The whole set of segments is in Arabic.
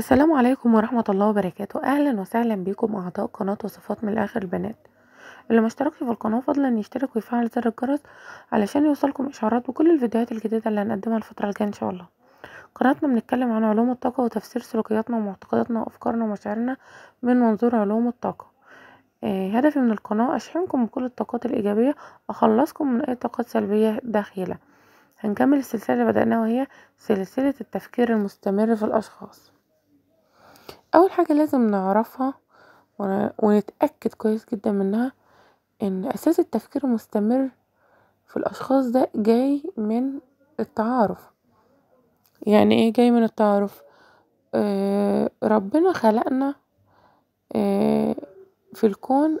السلام عليكم ورحمة الله وبركاته أهلا وسهلا بكم أعضاء قناة وصفات من الآخر البنات اللي مشتركش في القناة فضلا يشترك ويفعل زر الجرس علشان يوصلكم إشعارات بكل الفيديوهات الجديدة اللي هنقدمها الفترة الجاية إن شاء الله قناتنا بنتكلم عن علوم الطاقة وتفسير سلوكياتنا ومعتقداتنا وأفكارنا ومشاعرنا من منظور علوم الطاقة آه، هدفي من القناة أشحنكم بكل الطاقات الإيجابية أخلصكم من أي طاقات سلبية داخلة هنكمل السلسلة اللي بدأناها وهي سلسلة التفكير المستمر في الأشخاص اول حاجة لازم نعرفها ونتأكد كويس جدا منها ان اساس التفكير المستمر في الاشخاص ده جاي من التعارف يعني ايه جاي من التعارف آه ربنا خلقنا آه في الكون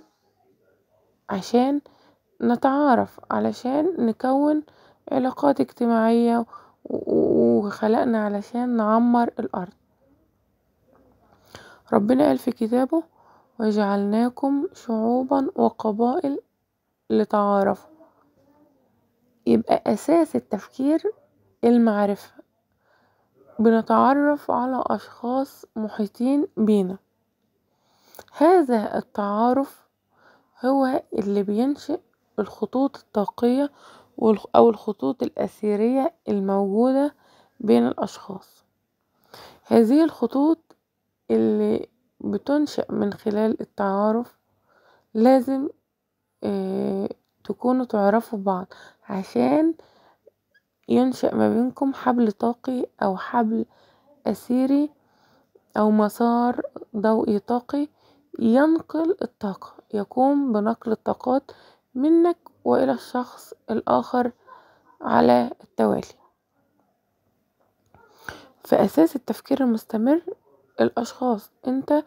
عشان نتعارف علشان نكون علاقات اجتماعية وخلقنا علشان نعمر الارض ربنا قال في كتابه وجعلناكم شعوبا وقبائل لتعارفوا يبقى أساس التفكير المعرفة بنتعرف على أشخاص محيطين بينا هذا التعارف هو اللي بينشئ الخطوط الطاقية أو الخطوط الأثيرية الموجودة بين الأشخاص هذه الخطوط اللي بتنشأ من خلال التعارف لازم آه، تكونوا تعرفوا بعض عشان ينشأ ما بينكم حبل طاقي او حبل اثيري او مسار ضوئي طاقي ينقل الطاقة يقوم بنقل الطاقات منك والى الشخص الاخر على التوالي فاساس التفكير المستمر الأشخاص أنت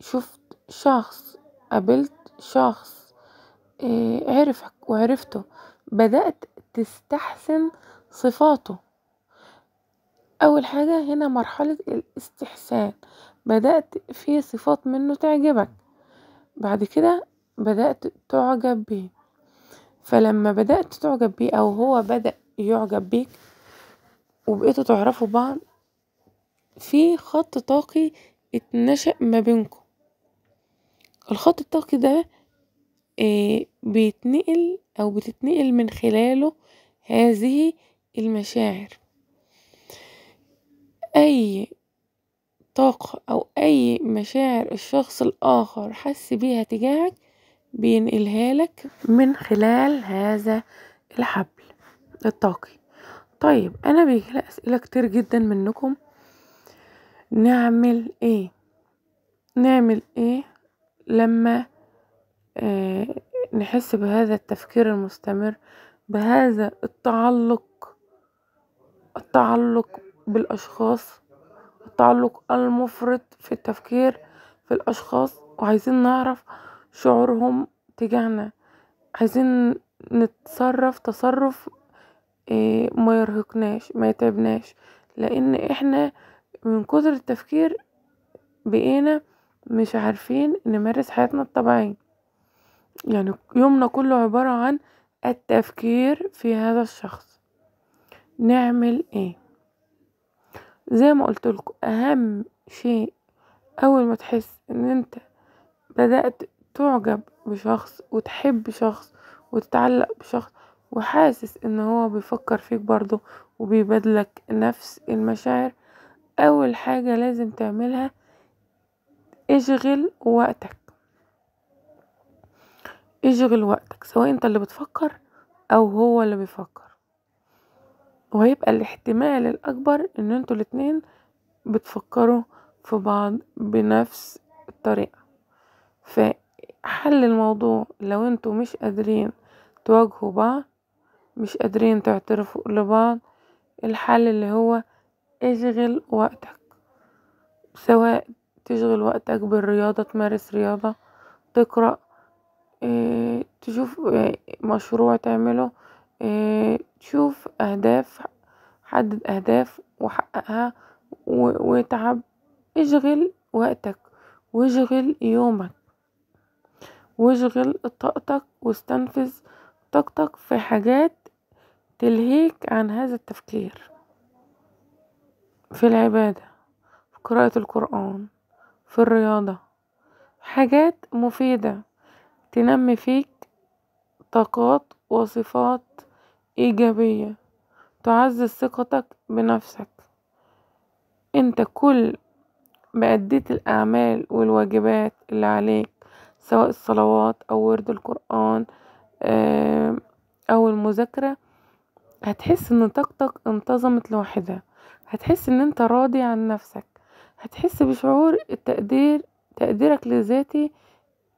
شفت شخص قابلت شخص آه، عرفك وعرفته بدأت تستحسن صفاته أول حاجة هنا مرحلة الاستحسان بدأت في صفات منه تعجبك بعد كده بدأت تعجب بيه فلما بدأت تعجب بيه أو هو بدأ يعجب بيك وبقيتوا تعرفوا بعض في خط طاقي اتنشأ ما بينكم الخط الطاقي ده آه، بيتنقل أو بتتنقل من خلاله هذه المشاعر أي طاقة أو أي مشاعر الشخص الآخر حس بيها تجاهك بينقلها لك من خلال هذا الحبل الطاقي طيب أنا بيجيلي أسئلة كتير جدا منكم نعمل ايه نعمل ايه لما آه، نحس بهذا التفكير المستمر بهذا التعلق التعلق بالاشخاص التعلق المفرط في التفكير في الاشخاص وعايزين نعرف شعورهم تجاهنا عايزين نتصرف تصرف آه، ما يرهقناش ما يتعبناش لان احنا من كثر التفكير بقينا مش عارفين نمارس حياتنا الطبيعية يعني يومنا كله عبارة عن التفكير في هذا الشخص نعمل ايه زي ما قلت لكم اهم شيء اول ما تحس ان انت بدأت تعجب بشخص وتحب شخص وتتعلق بشخص وحاسس ان هو بيفكر فيك برضه وبيبادلك نفس المشاعر أول حاجة لازم تعملها اشغل وقتك اشغل وقتك سواء انت اللي بتفكر او هو اللي بيفكر وهيبقى الاحتمال الاكبر ان انتوا الاتنين بتفكروا في بعض بنفس الطريقة فحل الموضوع لو انتوا مش قادرين تواجهوا بعض مش قادرين تعترفوا لبعض الحل اللي هو اشغل وقتك سواء تشغل وقتك بالرياضة تمارس رياضة تقرأ اه تشوف آه، مشروع تعمله اه تشوف أهداف حدد أهداف وحققها واتعب اشغل وقتك واشغل يومك واشغل طاقتك واستنفذ طاقتك في حاجات تلهيك عن هذا التفكير في العبادة في قراءة القرآن في الرياضة حاجات مفيدة تنمي فيك طاقات وصفات إيجابية تعزز ثقتك بنفسك انت كل ما أديت الأعمال والواجبات اللي عليك سواء الصلوات أو ورد القرآن أو المذاكرة هتحس إن طاقتك انتظمت لوحدها هتحس ان انت راضي عن نفسك هتحس بشعور التقدير تقديرك لذاتي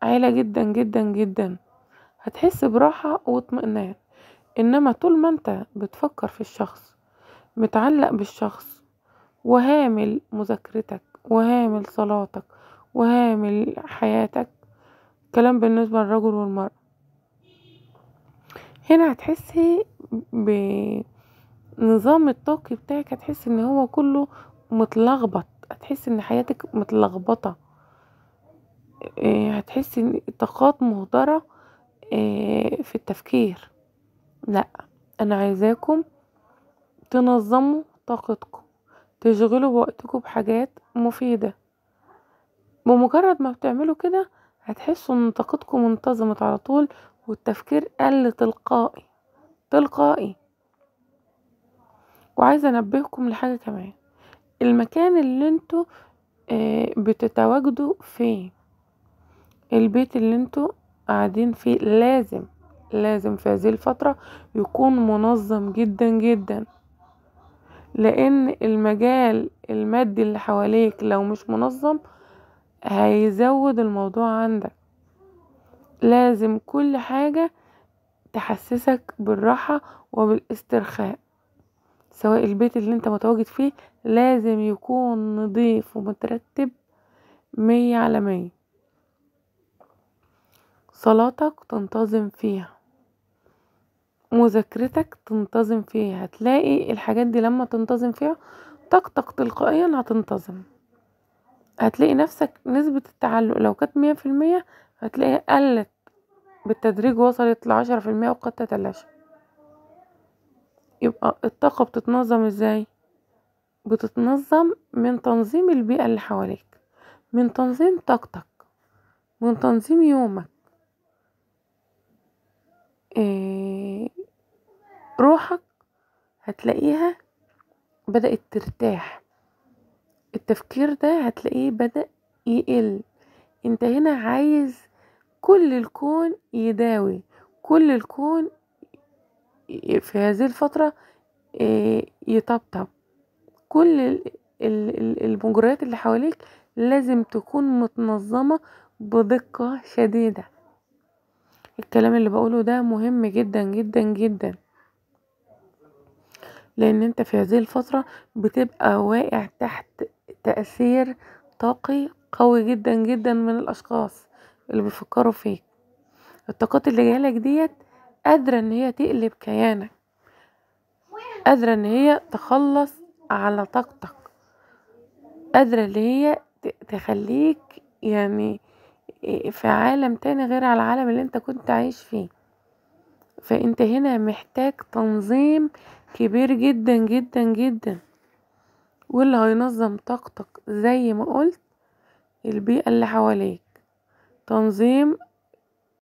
عالي جدا جدا جدا هتحس براحة واطمئنان انما طول ما انت بتفكر في الشخص متعلق بالشخص وهامل مذاكرتك وهامل صلاتك وهامل حياتك كلام بالنسبة للرجل والمرأة هنا هتحسي ب... نظام الطاقي بتاعك هتحس ان هو كله متلخبط هتحس ان حياتك متلخبطة آه، هتحس ان طاقات مهدرة آه، في التفكير لا انا عايزاكم تنظموا طاقتكم تشغلوا وقتكم بحاجات مفيدة بمجرد ما بتعملوا كده هتحسوا ان طاقتكم انتظمت على طول والتفكير قل تلقائي تلقائي وعايزة انبهكم لحاجة كمان المكان اللي انتوا آه، بتتواجدوا فيه البيت اللي انتوا قاعدين فيه لازم لازم في هذه الفترة يكون منظم جدا جدا لان المجال المادي اللي حواليك لو مش منظم هيزود الموضوع عندك لازم كل حاجة تحسسك بالراحة وبالاسترخاء سواء البيت اللي انت متواجد فيه لازم يكون نضيف ومترتب مية على مية صلاتك تنتظم فيها مذاكرتك تنتظم فيها هتلاقي الحاجات دي لما تنتظم فيها طاقتك تلقائيا هتنتظم هتلاقي نفسك نسبة التعلق لو كانت مية في المية هتلاقيها قلت بالتدريج وصلت لعشرة في المية وقد تتلاشى يبقى الطاقة بتتنظم ازاي بتتنظم من تنظيم البيئة اللي حواليك من تنظيم طاقتك من تنظيم يومك إيه روحك هتلاقيها بدأت ترتاح التفكير ده هتلاقيه بدأ يقل انت هنا عايز كل الكون يداوي كل الكون في هذه الفترة يطبطب كل المجريات اللي حواليك لازم تكون متنظمة بدقة شديدة الكلام اللي بقوله ده مهم جدا جدا جدا لان انت في هذه الفترة بتبقى واقع تحت تأثير طاقي قوي جدا جدا من الاشخاص اللي بيفكروا فيك الطاقات اللي جايلك ديت قادرة ان هي تقلب كيانك قادرة ان هي تخلص على طاقتك قادرة إن هي تخليك يعني في عالم تاني غير على العالم اللي انت كنت عايش فيه فانت هنا محتاج تنظيم كبير جدا جدا جدا واللي هينظم طاقتك زي ما قلت البيئة اللي حواليك تنظيم